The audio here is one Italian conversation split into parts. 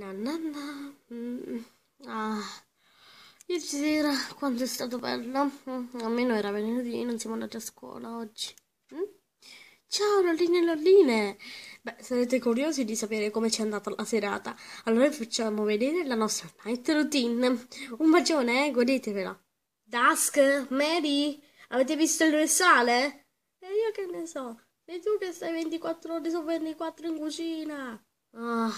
Na na na. Mm, ah. Ieri sera, quanto è stato bello. Mm, almeno era venerdì, non siamo andati a scuola oggi. Mm? Ciao Lolline e Lolline! Beh, sarete curiosi di sapere come ci è andata la serata. Allora vi facciamo vedere la nostra night routine. Un bacione, eh? godetevela. Dusk, Mary, avete visto il sale? E io che ne so? Sei tu che stai 24 ore su 24 in cucina. Ah,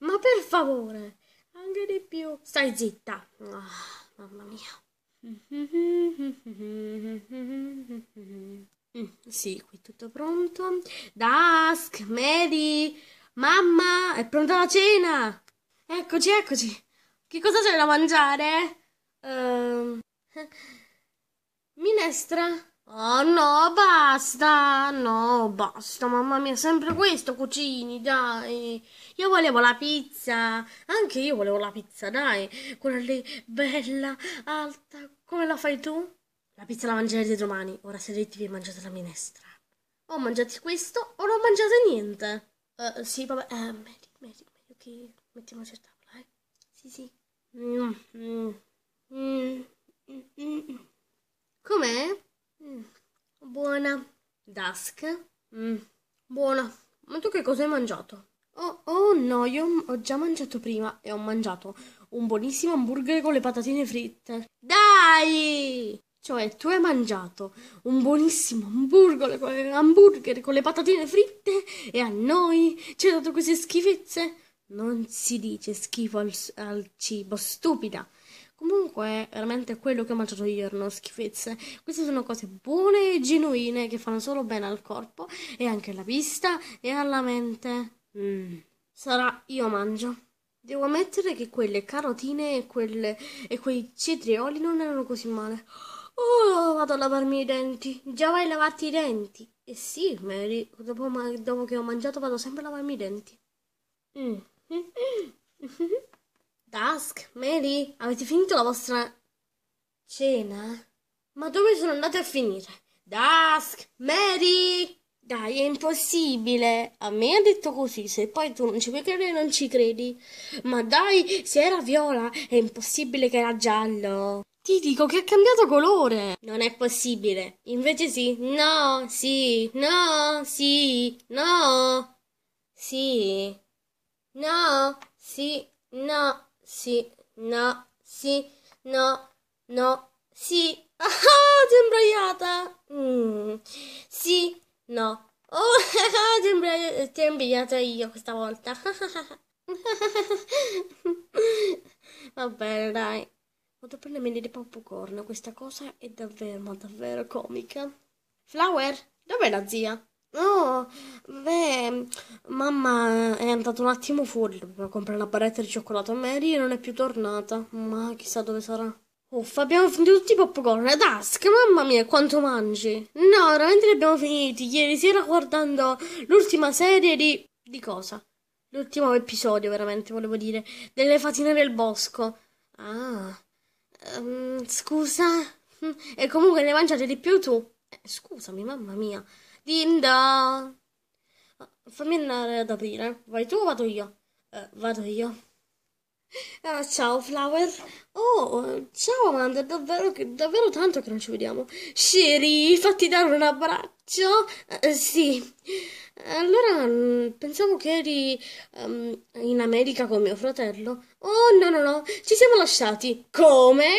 ma per favore, anche di più. Stai zitta. Oh, mamma mia. Sì, qui tutto pronto. Dusk, Mary, mamma, è pronta la cena. Eccoci, eccoci. Che cosa c'è da mangiare? Uh, minestra. Oh no, basta! No, basta, mamma mia, sempre questo cucini, dai! Io volevo la pizza! Anche io volevo la pizza, dai! Quella lì, bella, alta, come la fai tu? La pizza la mangerete domani, ora sedetevi e mangiate la minestra. O mangiate questo o non mangiate niente. Uh, sì, vabbè, eh, Mary, Mary, Mary, ok, mettiamoci a tavola, eh? Sì, sì. Mm, mm, mm, Com'è? Buona. Dusk? Mm, buona. Ma tu che cosa hai mangiato? Oh, oh no, io ho già mangiato prima e ho mangiato un buonissimo hamburger con le patatine fritte. Dai! Cioè, tu hai mangiato un buonissimo hamburger con, le, patatine fritte e a noi ci hai dato queste schifezze? Non si dice schifo al, al cibo, stupida. Comunque, veramente quello che ho mangiato io erano schifezze. Queste sono cose buone e genuine che fanno solo bene al corpo e anche alla vista e alla mente. Mm. Sarà io mangio. Devo ammettere che quelle carotine e, quelle, e quei cetrioli non erano così male. Oh, vado a lavarmi i denti. Già vai a lavarti i denti. Eh sì, Mary, dopo, dopo che ho mangiato vado sempre a lavarmi i denti. Mm. Dusk, Mary, avete finito la vostra cena? Ma dove sono andate a finire? Dusk, Mary! Dai, è impossibile! A me ha detto così, se poi tu non ci puoi credere non ci credi. Ma dai, se era viola, è impossibile che era giallo. Ti dico che ha cambiato colore! Non è possibile. Invece sì. No, sì, no, sì, no, sì, no, sì, no sì, no, sì, no, no, sì. Ah, ti è imbrogliata! Mm. Sì, no. Oh, ti è imbrogliata io questa volta. Va bene, dai. Vado a prendermi mele di popcorn. Questa cosa è davvero, ma davvero comica. Flower, dov'è la zia? No, beh, mamma è andata un attimo fuori a comprare una barretta di cioccolato a Mary e non è più tornata. Ma chissà dove sarà. Uffa, abbiamo finito tutti i popcorn. Ask, mamma mia, quanto mangi! No, veramente li abbiamo finiti. Ieri sera guardando l'ultima serie di... di cosa? L'ultimo episodio, veramente, volevo dire. Delle fatine del bosco. Ah. Um, scusa? E comunque ne mangiate di più tu? Eh, scusami, mamma mia. Dinda! Fammi andare ad aprire. Vai tu o vado io? Eh, vado io. Ah, ciao Flower. Oh, ciao Amanda, davvero, davvero tanto che non ci vediamo. Sherry, fatti dare un abbraccio. Eh, sì. Allora, mm, pensavo che eri um, in America con mio fratello. Oh, no, no, no, ci siamo lasciati. Come?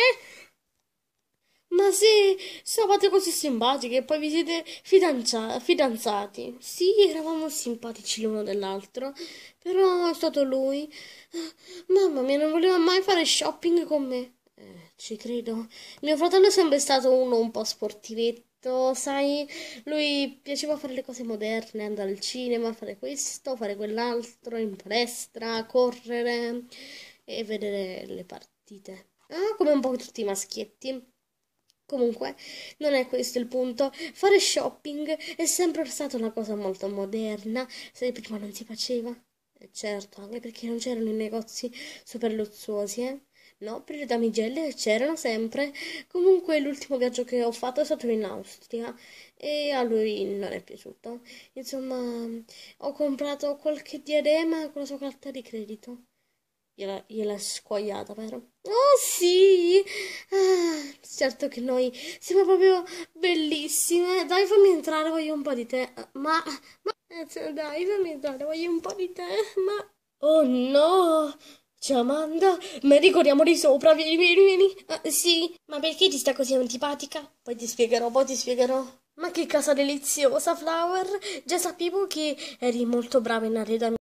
Ma se stavate così simpatiche e poi vi siete fidanza- fidanzati. Sì, eravamo simpatici l'uno dell'altro, però è stato lui. Mamma mia, non voleva mai fare shopping con me. Eh, ci credo. Mio fratello è sempre stato uno un po' sportivetto, sai? Lui piaceva fare le cose moderne, andare al cinema, fare questo, fare quell'altro, in palestra, correre e vedere le partite. Ah, come un po' tutti i maschietti. Comunque, non è questo il punto. Fare shopping è sempre stata una cosa molto moderna, se prima non si faceva. Eh, certo, anche perché non c'erano i negozi super lussuosi, eh. No, per le damigelle c'erano sempre. Comunque l'ultimo viaggio che ho fatto è stato in Austria e a lui non è piaciuto. Insomma, ho comprato qualche diadema con la sua carta di credito gliela, gliela squagliata, vero? Oh sì! Ah, certo che noi siamo proprio bellissime. Dai, fammi entrare, voglio un po' di te. Ma, ma eh, dai, fammi entrare, voglio un po' di te. Ma, oh no! Ciao Giamanda, ma ricordiamo di sopra, vieni, vieni, vieni. Ah, sì, ma perché ti sta così antipatica? Poi ti spiegherò, poi ti spiegherò. Ma che casa deliziosa, Flower! Già sapevo che eri molto brava in arredamento.